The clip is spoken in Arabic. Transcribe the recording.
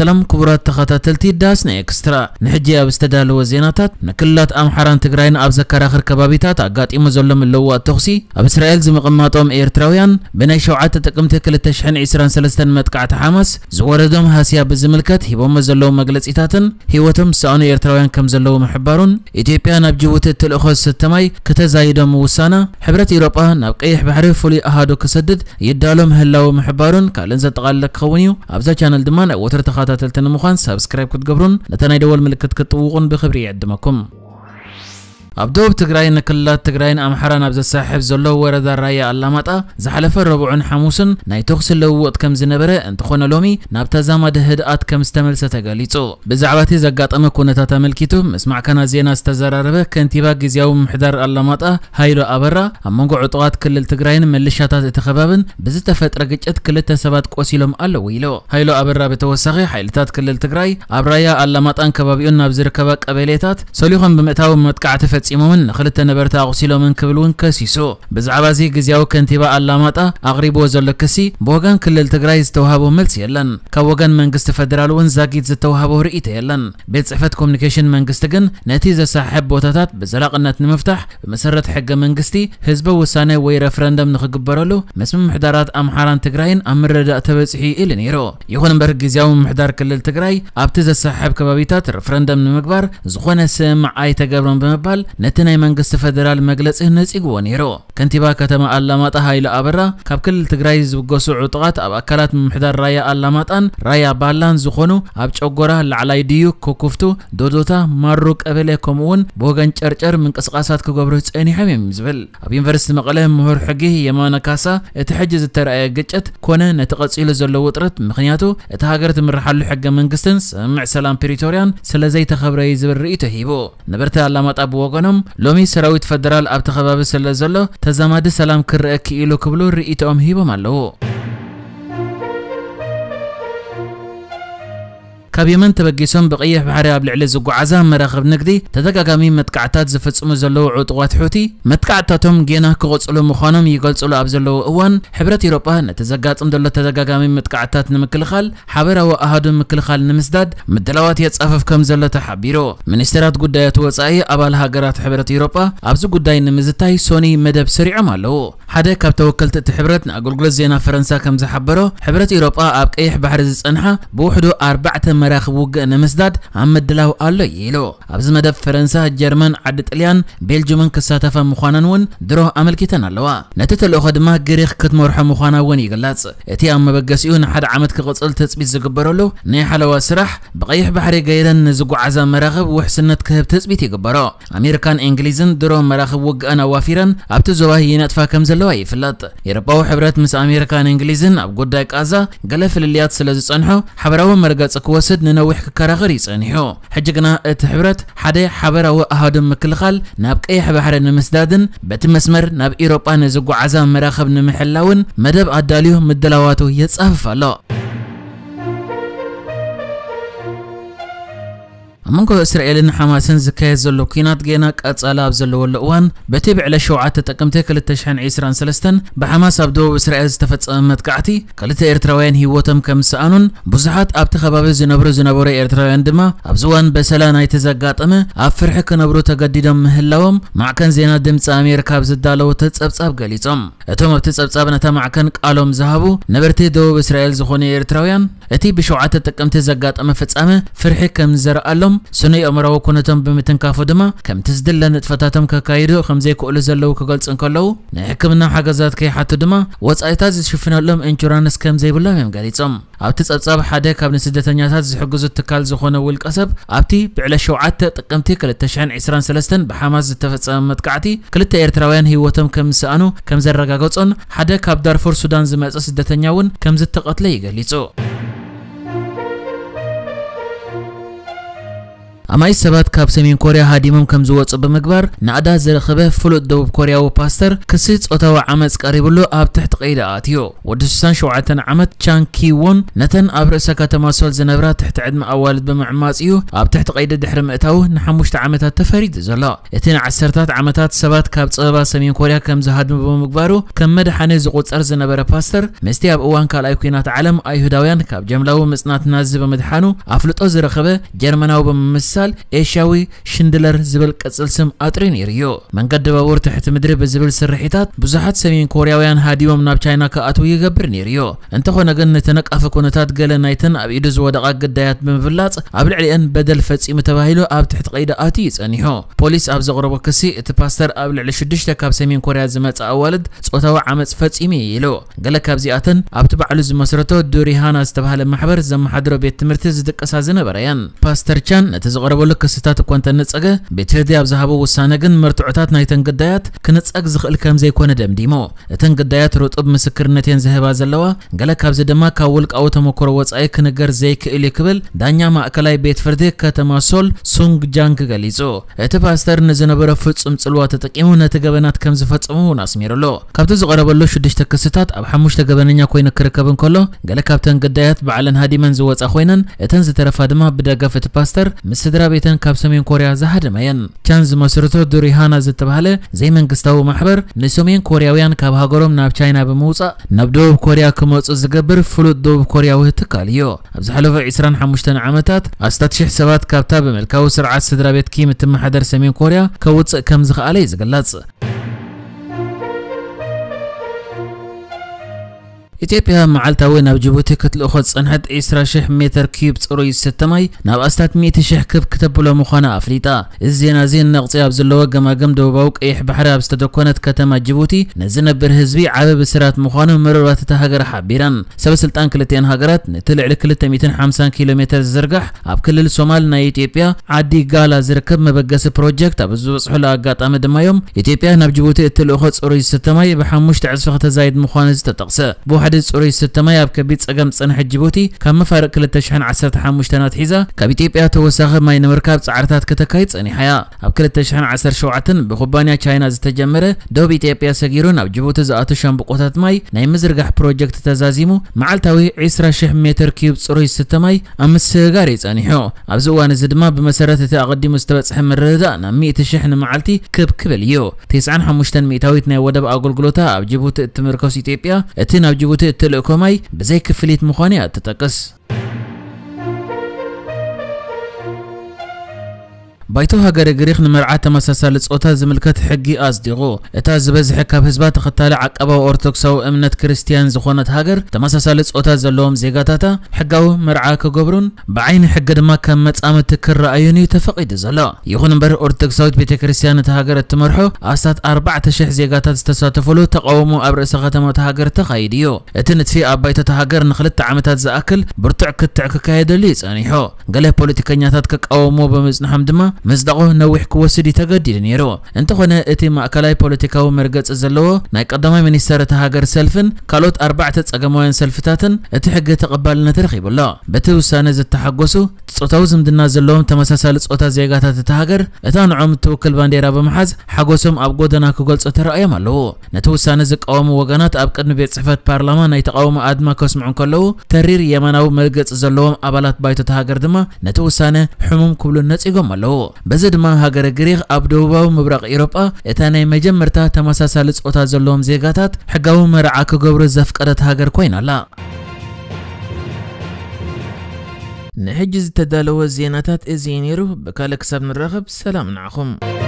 ሰላም ክቡራት ተኸታተልቲ ዳስ ናይ ኤክስትራ ንሕጂ ኣብ ዝተዳለወ ዜናታት ንክልላት ኣምሓራን ትግራይን ኣብ ዘከራኽር ከባቢታት ኣጋጢሙ ዘሎ ምልውዋጥ ተኽሲ ኣብ እስራኤል ዝምቕማጦም ኤርትራውያን ብናይ 7 ጥቅምቲ 2023 መጥቃዕቲ ሓማስ ዝወረዶም ሃስያ ብዝምልከት ሂቦሞ ዘለዉ መግለፂታትን ሂወቶም ዝሰኣኑ ኤርትራውያን ከም ዘለዉ ምሕባሩን ኢትዮጵያ ናብ ጅቡቲ እትልእኾ ዝስተማይ ክተዛይዶም ውሳና ሕብረት ኢሮጳ ናብ ቀይሕ ባሕሪ ፍሉይ ኣሃዶ ክሰድድ ይዳሎ ምህላዊ ምሕባሩን ካልእን ዘጠቓልለ ክኸውን እዩ ኣብዛ ቻነል ድማ ናይ ወትሪ ተኸታ تكتاتلتن مخان سابسكرايب كتقبرون لتنا يدول ملكت كتوغن بخبري عدمكم ኣብ ደቡብ ትግራይን ንክልላት ትግራይን ኣምሓራን ኣብ ዘሳሕብ ዘሎ ወረዳ ራያ ኣላማጣ ዝሓለፈ ረቡዕን ሓሙስን ናይ ተኩስ ልውውጥ ከም ዝነበረ እንትኾነ ሎሚ ናብ ተዛማደ ህድኣት ከም ዝተመልሰ ተገሊጹ ብዛዕባ እቲ ዘጋጠመ ኩነታት ኣመልኪቱ ምስ ማዕከና ዜና ዝተዘራረበ ከንቲባ ግዜያዊ ምሕዳር ኣላማጣ ሃይሎ ኣበራ ኣብ መንጎ ዕጡቓት ክልል ትግራይን ምልሻታት እቲ ከባብን ብዝተፈጥረ ግጭት ክልተ ሰባት ቆሲሎም ኣለዉ ኢሉ ሃይሎ ኣበራ ብተወሳኺ ሓይልታት ክልል ትግራይ ኣብ ራያ ኣላማጣን ከባቢኡን ናብ ዝርከባ ቀበሌታት ሰሊኹም ብምእታዊ መጥቃዕቲ ፈፂ فصيمون خلت نبرت اغسلو من قبل ون كسيسو بزعابازي غزياو كنتيبا علاماطا اغريبو زلكسي بوغان كلل تگراي استوهابو ملس يلن كوغان منغست فدرال ون زاغيت زتوهابو ريت يلن بيت صفات كوميونيكيشن منغست گن نتي زساحب بوتاتات بزلاقنات نمفتح بمسرت حق منغستي حزب وساني وي رفرندم نخگبرلو مسم محدارات امحاران تگراين امردا تبصحي الينيرو يهون بر غزياو محدار كلل تگراي ابتز صاحب كبابيتات رفرندم نمگبار زخونس مع اي تگبرن بمبال نتناي منقص فدرال مجلس هنس إجوان يرو كنتبا كتما علامات هاي لأبرة كابكل تجريز بجوس عطقات أب أكلات محدر رايا علامات أن رايا بالان زخنو أبج أجرة لعلي ديو كوكفتو دودوتا مروك قبل كمون بوجن شرشر من قصقاسات كجبرت أني حميم زبل أبين فرست مقاله مهر حجيه يمان كاسا اتحجز الترأي جت كونه نتقص إلى زلو وطرت مخنياتو اتهاجرت من رحل حق منقستنس مع سلام بريتوريان سلزيت خبري زبر رئيته هيبو نبرت علامات أبو كونم لومي سراويت فدرال أبتخباب سلا زلو سلام كرأك إلو كبلو رئيت أمهيبا مالو كابيمن تبقيسون بقيه بحري اب لعلز وقو عزام مراخب نقدي تدقق امين متقعتات زفت سمو زلو عطوات حوتي متقعتاتهم جيناه كغوط سلو مخانم يقول سلو ابزلو اوان حبرت يروبا نتزقات امدلو تدقق امين متقعتات نمكلخال حابرا واهادو مكلخال نمسداد مدلوات يتصفف كم زلو تحبيرو منسترات قدايات وصائي ابالها قرات حبرت يروبا ابزو قداي نمزتاي سوني مدب سريع مالو ሓደ ካብ ተወከልቲ እቲ ሕብረት ንኣገልግሎት ዜና ፈረንሳ ከም ዝሓበሮ ሕብረት ኢሮጳ ኣብ ቀይሕ ባሕሪ ዝጸንሐ ብውሕዱ ኣርባዕተ መራኽቢ ውግእ ንምስዳድ ኣብ ምድላው ኣሎ ኢሉ ኣብዚ መደብ ፈረንሳ ጀርመን ዓዲ ጥልያን ቤልጅየምን ክሳተፈ ምዃነን እውን ድሮ ኣመልኪተን ኣለዋ ነቲ ተልእኮ ድማ ግሪክ ክትመርሖ ምዃና እውን ይግለጽ እቲ ኣብ መበገሲኡ ንሓደ ዓመት ክቕፅል ተፅቢት ዝግበረሉ ናይ ሓለዋ ስራሕ ብቀይሕ ባሕሪ ገይረን ንዝጓዓዛ መራኽብ ውሕስነት ክህብ ተፅቢት ይግበሮ ኣሜሪካን እንግሊዝን ድሮ መራኽብ ውግአን ኣዋፊረን ኣብቲ ዞባ ይነጥፋ ከም لوي فلات يرباو حبرات مس امريكان إنجليزن أبجوداي كازا قال في الليات سلز صنحو حبروا مرجعت قوسد ننوح كراغري صنحو حجقنا ات حبرات حدا حبراو أهادم مكلخال ناب أي حبحر نمسدادن بتمسمر ناب إيروبا نزغو عزام مراخب نمحلاون مدب اداليو مدلاواتو يتصفى لا ኣብ መንጎ እስራኤልን ሓማስን ዝካየድ ዘሎ ኩናት ገና ቀጸላ ኣብ ዘለወሉ እዋን በቲ ብዕለ 7 ጥቅምቲ 223 ብሓማስ ኣብ ደቡብ እስራኤል ዝተፈጸመ መጥቃዕቲ ክልተ ኤርትራውያን ህይወቶም ከም ዝሰኣኑን ብዙሓት ኣብቲ ከባቢ ዝነብሩ ዝነበሩ ኤርትራውያን ድማ ኣብዚ እዋን በሰላ ናይቲ ዘጋጠመ ኣብ ፍርሒ ክነብሩ ተገዲዶም ምህላዎም ማዕከን ዜና ድምፂ ኣሜሪካ ኣብ ዝዳለዉ ተጸብጻብ ገሊፆም እቶም ኣብቲ ጸብጻብ ነታ ማዕከን ቃሎም ዝሃቡ ነበርቲ ደቡብ እስራኤል ዝኾኑ ኤርትራውያን እቲ ብሸውዓተ ጥቅምቲ ዘጋጠመ ፍጻመ ፍርሒ ከም ዝረኣሎም ስኑይ ኣእምራዊ ኩነቶም ብምትንካፉ ድማ ከምቲ ዝድለ ንጥፈታቶም ከካይዱ ከም ዘይክእሉ ዘለው ክገልጹ እንከለዉ ንሕክምና ሓገዛት ከይሓቱ ድማ ወጻኢታት ዝሽፍነሎም ኢንሹራንስ ከም ዘይብሎም እዮም ገሊፆም ኣብቲ ጸብጻብ ሓደ ካብ ንስደተኛታት ዝሕግዙ ትካል ዝኾነ ውልቀ ሰብ ኣብቲ ብዕለ 7 ጥቅምቲ 223 ብሓማስ ዝተፈጸመ መጥቃዕቲ ክልተ ኤርትራውያን ህይወቶም ከም ዝሰኣኑ ከም ዘረጋገጾን ሓደ ካብ ዳርፉር ሱዳን ዝመፀ ስደተኛ እውን ከም ዝተቐትለ ይገሊጹ اما ای سبات كاب سمين كوريا هادي کم زود صبح مقبر نعده زر خبه فلوت دوب كوريا وباستر كسيت عمد کاری بلو أب تحت قيدة آتيو ودسان شوعة عمت تشان كي ون نتن آبر سکت ماسول زنبرات تحت عدم اولد به إيو أب تحت قيدة دحر مأتاو نحموشت عمتات تفرید زلا اتن عسرتات عمتات سبات كاب صبا سمين كوريا كم زهاد کم مده مدحاني زقوت أرز زنبرات پاستر مستی أب أوان کال كال أيكوينات عالم کاب جمله و مصنات نازب مده حنو أفلوت أزر خبه جرمناو مس ብምብሳል ኤሽያዊ ሽንድለር ዝብል ቅፅል ስም ኣጥርዩ ነይሩ እዩ መንገዲ ባቡር ትሕቲ ምድሪ ብዝብል ስርሒታት ብዙሓት ሰሜን ኮርያውያን ሃዲቦም ናብ ቻይና ክኣትው ይገብር ነይሩ እዩ እንተኾነ ግን ንተነቃፈ ኩነታት ገለ ናይተን ኣብ ኢዱ ዝወደቓ ግዳያት ብምፍላፅ ኣብ ልዕሊአን በደል ፈፂሙ ተባሂሉ ኣብ ትሕቲ ቀይዲ ኣትዩ ይፀኒሑ ፖሊስ ኣብ ዘቕረቦ ክሲ እቲ ፓስተር ኣብ ልዕሊ 6 ካብ ሰሜን ኮርያ ዝመፅእ ኣዋልድ ፆታዊ ዓመፅ ፈፂሙ ኢሉ ገለ ካብዚኣተን ኣብቲ ባዕሉ ዝመስረቶ ዱሪሃና ዝተባሃለ ማሕበር ዘመሓድሮ ቤት ትምህርቲ ዝጥቀሳ ዝነበረ እየን ፓስተር ቻን ነቲ ዝቐረ ዝቐረበሉ ክስታት እኳ እንተንፀገ ቤት ፍርዲ ኣብ ዝሃቦ ውሳነ ግን መርትዑታት ናይተን ግዳያት ክንፀግ ዝኽእል ከም ዘይኮነ ደምዲሞ እተን ግዳያት ርጡብ ምስክርነት እየን ዝህባ ዘለዋ ገለ ካብዚ ድማ ካብ ውልቃዊ ተመክሮ ወፃኢ ክንገር ዘይክእል እዩ ክብል ዳኛ ማእከላይ ቤት ፍርዲ ከተማ ሶል ሱንግ ጃንግ ገሊጹ እቲ ፓስተር ንዝነበረ ፍጹም ጽልዋ ተጠቂሙ ነቲ ገበናት ከም ዝፈጸሙ እውን ኣስሚሩሎ ካብቲ ዝቐረበሉ ሽዱሽተ ክስታት ኣብ ሓሙሽተ ገበነኛ ኮይኑ ክርከብ እንከሎ ገለ ካብተን ግዳያት በዓለን ሃዲመን ዝወፃ ኮይነን እተን ዝተረፋ ድማ ብደገፍ እቲ ፓስተር ምስ ስድራ ስድራ ቤተን ካብ ሰሜን ኮርያ ዝሃደማ እየን ቻን ዝመስርቶ ዱሪሃና ዝተባሃለ ዘይመንግስታዊ ማሕበር ንሰሜን ኮርያውያን ካብ ሃገሮም ናብ ቻይና ብምውፃእ ናብ ደቡብ ኮርያ ክመፁ ዝገብር ፍሉጥ ደቡብ ኮርያዊ ትካል እዮ ኣብ ዝሓለፈ 25 ዓመታት ኣስታት ሽሕ ሰባት ካብታ ብምልካዊ ስርዓት ስድራ ቤት ኪም እትመሓደር ሰሜን ኮርያ ከውፅእ ከም ዝኽኣለ እዩ ዝግለጽ ኢትዮጵያ መዓልታዊ ናብ ጅቡቲ ክትልእኮ ዝፀንሐት 20,000 ሜትር ኪዩብ ፅሩይ ዝስተ ማይ ናብ ኣስታት 100,000 ክብ ክተብሎ ምዃና ኣፍሊጣ እዚ ዜና እዚ ነቕፂ ኣብ ዘለዎ ገማገም ደቡባዊ ቀይሕ ባሕሪ ኣብ ዝተደኮነት ከተማ ጅቡቲ ንዝነብር ህዝቢ ዓበ ብስራት ምዃኑ መረባት እታ ሃገር ሓቢረን ሰበስልጣን ክልትኤን ሃገራት ነቲ ልዕሊ 250 ኪሎ ሜትር ዝዝርጋሕ ኣብ ክልል ሶማል ናይ ኢትዮጵያ ዓዲ ጋላ ዝርከብ መበገሲ ፕሮጀክት ኣብ ዝበፅሕሉ ኣጋጣሚ ድማ እዮም ኢትዮጵያ ናብ ጅቡቲ እትልእኮ ፅሩይ ዝስተ ማይ ብሓሙሽተ ዕፅፊ ከተዛይድ ምዃኑ ዝተጠቕሰ ብውሓደ ሓደ ፅሩይ ዝስተ ማይ ኣብ ከቢድ ፀገም ዝፀንሐት ጅቡቲ ካብ መፋርቅ 215 ናት ሒዛ ካብ ኢትዮጵያ ተወሳኺ ማይ ንምርካብ ፃዕርታት ከተካይድ ፀኒሓ እያ ኣብ 217 ብኩባንያ ቻይና ዝተጀመረ ደቡብ ኢትዮጵያ ሰጊሩ ናብ ጅቡቲ ዝኣቱ ሻምብቆታት ማይ ናይ ምዝርጋሕ ፕሮጀክት ተዛዚሙ መዓልታዊ 20000 ሜትር ኪዩብ ፅሩይ ዝስተ ማይ ኣብ ምስጋር ይፀኒሑ ኣብዚ እዋን እዚ ድማ ብመሰረት እቲ ኣቐዲሙ ዝተበፅሐ ምርድዳእ ናብ 100000 ንመዓልቲ ክብ ክብል እዩ 95 ሚእታዊት ናይ ወደብ ኣገልግሎታ ኣብ ጅቡቲ እትምርከስ ኢትዮጵያ እቲ ናብ ጅቡቲ تلكمي بزي كفليت مخانيات تتقس ባይቶ ሃገረ ግሪክ ንምርዓት ተመሳሳሊ ፆታ ዝምልከት ሕጊ ኣጽዲቑ እታ ዝበዝሐ ካብ ህዝባ ተኸታሊ ዓቀባዊ ኦርቶዶክሳዊ እምነት ክርስትያን ዝኾነት ሃገር ተመሳሳሊ ፆታ ዘለዎም ዜጋታታ ሕጋዊ መርዓ ክገብሩን ብዓይኒ ሕጊ ድማ ከም መጻምቲ ክረኣዩን እዩ ተፈቒዱ ዘሎ ይኹን እምበር ኦርቶዶክሳዊት ቤተ ክርስትያን እቲ ሃገር እትመርሖ ኣስታት 4,000 ዜጋታት ዝተሳተፈሉ ተቃውሞ ኣብ ርእሲ ከተማ እቲ ሃገር ተኻይድ እዩ እቲ ንጥፊ ኣብ ባይቶ እቲ ሃገር ንክልተ ዓመታት ዝኣክል ብርቱዕ ክትዕ ክካየደሉ ይጸኒሑ ገለ ፖለቲከኛታት ክቃወሞ ብምጽንሖም ድማ مصداقه نوح كوسدي تجديد نيرو انت خنا اتي مأكلاي بوليتيكاو مرجت زلوا ناي قدما منيستر تهاجر سلفن كالوت أربعة تسقموين سلفتاتن اتي حق تقبلنا ترخيب الله بتوسانة التحقسو ጾታው ዝምድና ዘለዎም ተመሳሳሊ ጾታ ዜጋታት እቲ ሃገር እታ ንዖም እትውክል ባንዴራ ብምሓዝ ሓጎሶም ኣብ ጎደና ክገልጾ ተረኣዮም ኣለዉ ነቲ ውሳነ ዝቃወሙ ወገናት ኣብ ቅድሚ ቤት ጽሕፈት ፓርላማ ናይ ተቃውሞ ኣድማ ከስምዑ ከለዉ ተሪር የመናዊ መልገጽ ዘለዎም ኣባላት ባይቶ እቲ ሃገር ድማ ነቲ ውሳነ ሕሙም ክብሉ ነጺጎም ኣለዉ በዚ ድማ ሃገረ ግሪክ ኣብ ደቡባዊ ምብራቕ ኤሮጳ እታ ናይ መጀመርታ ተመሳሳሊ ፆታ ዘለዎም ዜጋታት ሕጋዊ መርዓ ክገብሩ ዘፍቀደት ሃገር ኮይና ኣላ ንሕጂ ዝተዳለወ ዜናታት እዚ ነይሩ ብካልእ ክሳብ ንራኸብ ሰላም ንዓኹም